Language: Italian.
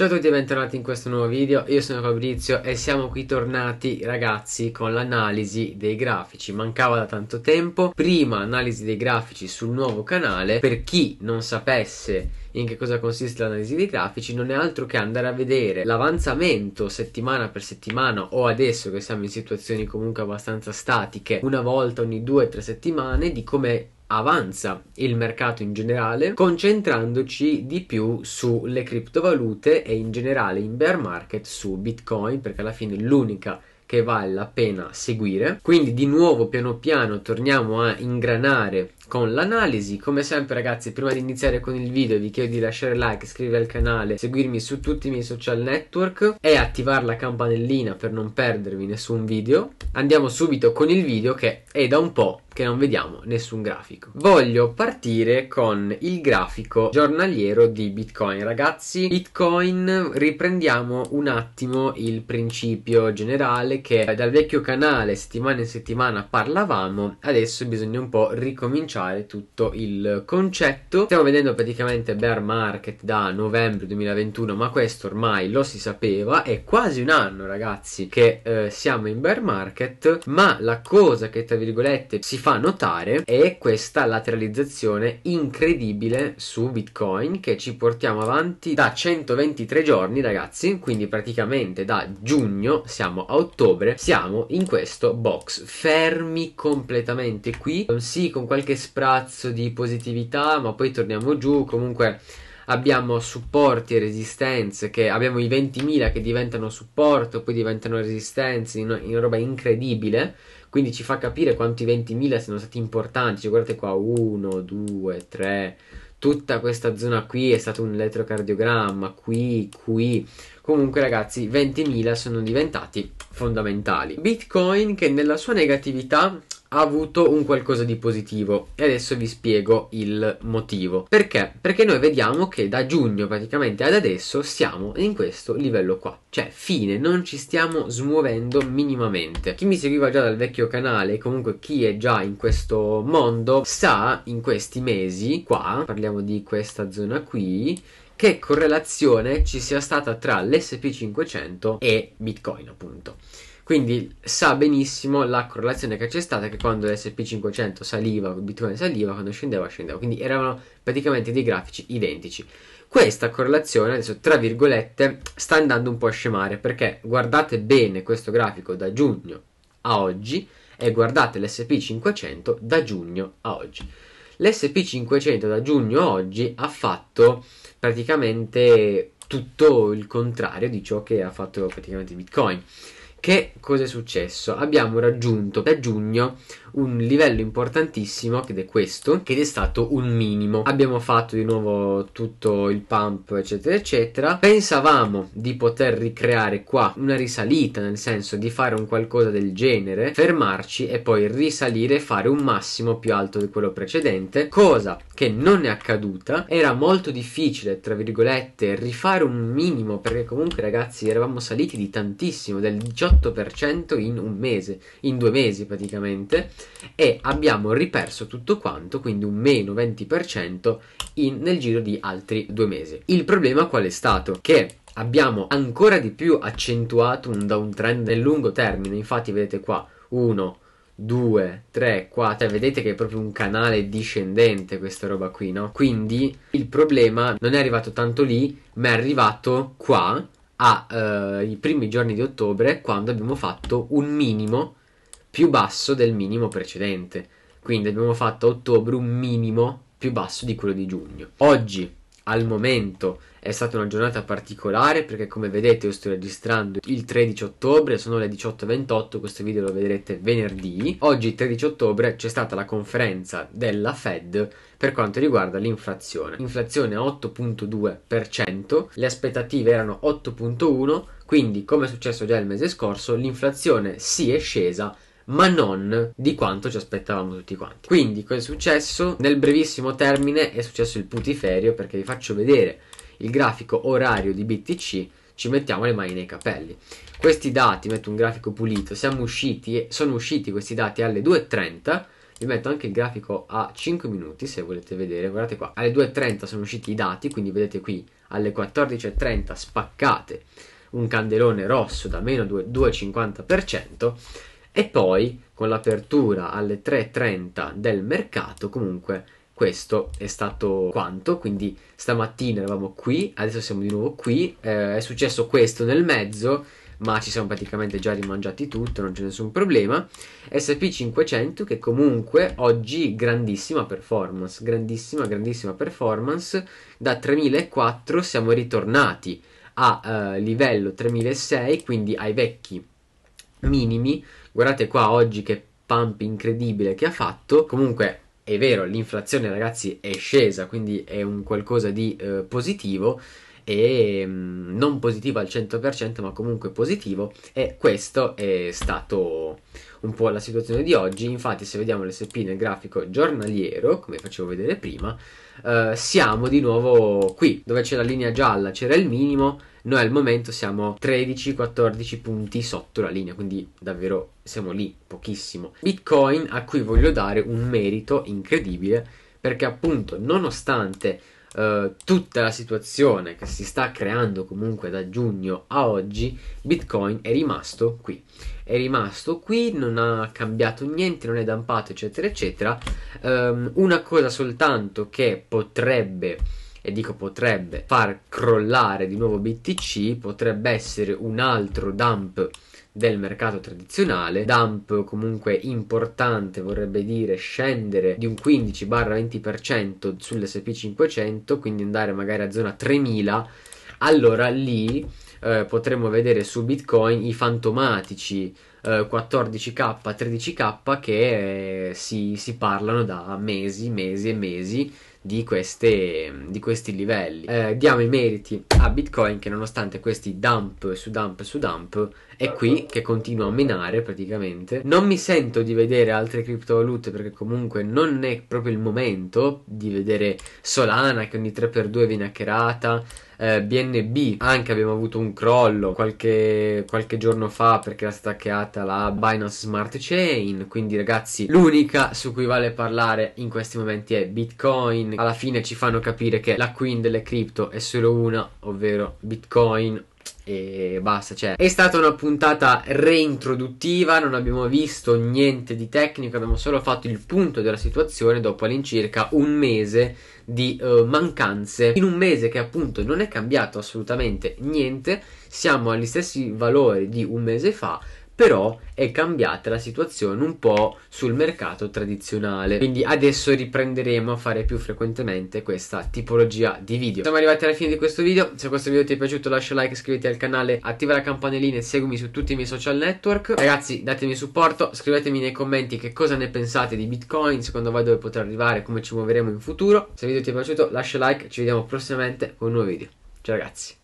Ciao a tutti e bentornati in questo nuovo video, io sono Fabrizio e siamo qui tornati ragazzi con l'analisi dei grafici Mancava da tanto tempo, prima analisi dei grafici sul nuovo canale Per chi non sapesse in che cosa consiste l'analisi dei grafici non è altro che andare a vedere l'avanzamento settimana per settimana o adesso che siamo in situazioni comunque abbastanza statiche una volta ogni due o tre settimane di come avanza il mercato in generale, concentrandoci di più sulle criptovalute e in generale in bear market su Bitcoin, perché alla fine è l'unica che vale la pena seguire. Quindi di nuovo piano piano torniamo a ingranare con l'analisi. Come sempre ragazzi, prima di iniziare con il video vi chiedo di lasciare like, iscrivervi al canale, seguirmi su tutti i miei social network e attivare la campanellina per non perdervi nessun video. Andiamo subito con il video che è da un po' che non vediamo nessun grafico. Voglio partire con il grafico giornaliero di Bitcoin. Ragazzi, Bitcoin riprendiamo un attimo il principio generale che dal vecchio canale settimana in settimana parlavamo, adesso bisogna un po' ricominciare tutto il concetto. Stiamo vedendo praticamente bear market da novembre 2021, ma questo ormai lo si sapeva, è quasi un anno, ragazzi, che eh, siamo in bear market, ma la cosa che tra virgolette si fa notare è questa lateralizzazione incredibile su Bitcoin che ci portiamo avanti da 123 giorni, ragazzi. Quindi praticamente da giugno siamo a ottobre, siamo in questo box fermi completamente qui. Sì, con qualche sprazzo di positività, ma poi torniamo giù. Comunque abbiamo supporti e resistenze, che abbiamo i 20.000 che diventano supporto, poi diventano resistenze, in, in roba incredibile. Quindi ci fa capire quanto i 20.000 siano stati importanti. Cioè, guardate qua, 1, 2, 3, tutta questa zona qui è stato un elettrocardiogramma, qui, qui. Comunque ragazzi, 20.000 sono diventati fondamentali. Bitcoin che nella sua negatività ha avuto un qualcosa di positivo e adesso vi spiego il motivo. Perché? Perché noi vediamo che da giugno praticamente ad adesso siamo in questo livello qua, cioè fine, non ci stiamo smuovendo minimamente. Chi mi seguiva già dal vecchio canale, comunque chi è già in questo mondo, sa in questi mesi qua, parliamo di questa zona qui, che correlazione ci sia stata tra l'SP500 e Bitcoin appunto. Quindi sa benissimo la correlazione che c'è stata che quando l'SP500 saliva, il Bitcoin saliva, quando scendeva, scendeva. Quindi erano praticamente dei grafici identici. Questa correlazione, adesso tra virgolette, sta andando un po' a scemare perché guardate bene questo grafico da giugno a oggi e guardate l'SP500 da giugno a oggi. L'SP500 da giugno a oggi ha fatto praticamente tutto il contrario di ciò che ha fatto praticamente Bitcoin che cosa è successo? Abbiamo raggiunto da giugno un livello importantissimo ed è questo, ed è stato un minimo. Abbiamo fatto di nuovo tutto il pump, eccetera, eccetera. Pensavamo di poter ricreare qua una risalita, nel senso di fare un qualcosa del genere, fermarci e poi risalire e fare un massimo più alto di quello precedente, cosa che non è accaduta. Era molto difficile, tra virgolette, rifare un minimo perché comunque ragazzi eravamo saliti di tantissimo, del 18% in un mese, in due mesi praticamente e abbiamo riperso tutto quanto, quindi un meno 20% in, nel giro di altri due mesi. Il problema qual è stato? Che abbiamo ancora di più accentuato un downtrend nel lungo termine, infatti vedete qua 1, 2, 3, 4, vedete che è proprio un canale discendente questa roba qui, no? Quindi il problema non è arrivato tanto lì, ma è arrivato qua ai eh, primi giorni di ottobre quando abbiamo fatto un minimo più basso del minimo precedente. Quindi abbiamo fatto a ottobre un minimo più basso di quello di giugno. Oggi, al momento, è stata una giornata particolare perché come vedete io sto registrando il 13 ottobre, sono le 18.28, questo video lo vedrete venerdì. Oggi 13 ottobre c'è stata la conferenza della Fed per quanto riguarda l'inflazione. Inflazione a 8.2%, le aspettative erano 8.1%, quindi come è successo già il mese scorso l'inflazione si è scesa ma non di quanto ci aspettavamo tutti quanti. Quindi, cosa è successo? Nel brevissimo termine è successo il putiferio perché vi faccio vedere il grafico orario di BTC, ci mettiamo le mani nei capelli. Questi dati, metto un grafico pulito, siamo usciti, sono usciti questi dati alle 2.30 vi metto anche il grafico a 5 minuti se volete vedere guardate qua alle 2.30 sono usciti i dati quindi vedete qui alle 14.30 spaccate un candelone rosso da meno 2,50% e poi, con l'apertura alle 3.30 del mercato, comunque questo è stato quanto. Quindi stamattina eravamo qui, adesso siamo di nuovo qui. Eh, è successo questo nel mezzo, ma ci siamo praticamente già rimangiati tutto, non c'è nessun problema. SP500 che comunque oggi grandissima performance, grandissima, grandissima performance. Da 3004 siamo ritornati a eh, livello 3006, quindi ai vecchi minimi. Guardate qua oggi che pump incredibile che ha fatto. Comunque è vero, l'inflazione ragazzi è scesa, quindi è un qualcosa di eh, positivo e mm, non positivo al 100%, ma comunque positivo e questo è stato un po' la situazione di oggi. Infatti, se vediamo l'SP nel grafico giornaliero, come facevo vedere prima, eh, siamo di nuovo qui, dove c'è la linea gialla, c'era il minimo noi al momento siamo 13-14 punti sotto la linea, quindi davvero siamo lì pochissimo. Bitcoin a cui voglio dare un merito incredibile perché appunto nonostante Uh, tutta la situazione che si sta creando comunque da giugno a oggi, Bitcoin è rimasto qui. È rimasto qui, non ha cambiato niente, non è dampato, eccetera, eccetera. Um, una cosa soltanto che potrebbe e dico potrebbe far crollare di nuovo BTC, potrebbe essere un altro dump del mercato tradizionale, dump comunque importante vorrebbe dire scendere di un 15-20% sull'SP500, quindi andare magari a zona 3000, allora lì eh, potremmo vedere su Bitcoin i fantomatici 14k, eh, 13k che eh, si, si, parlano da mesi, mesi e mesi di, queste, di questi livelli. Eh, diamo i meriti a Bitcoin che nonostante questi dump su dump su dump è qui che continua a minare praticamente. Non mi sento di vedere altre criptovalute perché comunque non è proprio il momento di vedere Solana che ogni 3x2 viene hackerata. BNB eh, anche abbiamo avuto un crollo qualche, qualche giorno fa perché era stata hackerata la Binance Smart Chain. Quindi, ragazzi, l'unica su cui vale parlare in questi momenti è Bitcoin Queen alla fine ci fanno capire che la Queen delle cripto è solo una, ovvero Bitcoin e basta. Cioè, è stata una puntata reintroduttiva. Non abbiamo visto niente di tecnico, abbiamo solo fatto il punto della situazione dopo all'incirca un mese di uh, mancanze. In un mese che appunto non è cambiato assolutamente niente, siamo agli stessi valori di un mese fa però è cambiata la situazione un po' sul mercato tradizionale quindi adesso riprenderemo a fare più frequentemente questa tipologia di video siamo arrivati alla fine di questo video se questo video ti è piaciuto lascia like iscriviti al canale attiva la campanellina e seguimi su tutti i miei social network ragazzi datemi supporto scrivetemi nei commenti che cosa ne pensate di bitcoin secondo voi dove potrà arrivare come ci muoveremo in futuro se il video ti è piaciuto lascia like ci vediamo prossimamente con un nuovo video ciao ragazzi